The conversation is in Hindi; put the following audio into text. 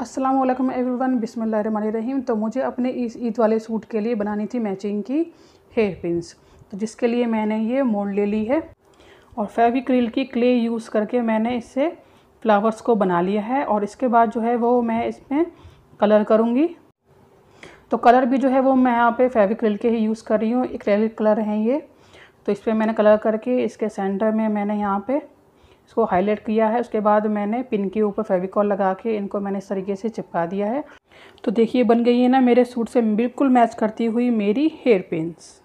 अस्सलाम वालेकुम वन बिसमीम तो मुझे अपने इस ईद वाले सूट के लिए बनानी थी मैचिंग की हेयर पिंस तो जिसके लिए मैंने ये मोल्ड ले ली है और फेविक्रिल की क्ले यूज़ करके मैंने इससे फ्लावर्स को बना लिया है और इसके बाद जो है वो मैं इसमें कलर करूँगी तो कलर भी जो है वो मैं यहाँ पे फेविक्रिल के ही यूज़ कर रही हूँ एक्रेलिक कलर हैं ये तो इस पर मैंने कलर करके इसके सेंटर में मैंने यहाँ पर इसको हाईलाइट किया है उसके बाद मैंने पिन के ऊपर फेविकॉल लगा के इनको मैंने इस तरीके से चिपका दिया है तो देखिए बन गई है ना मेरे सूट से बिल्कुल मैच करती हुई मेरी हेयर पिन्स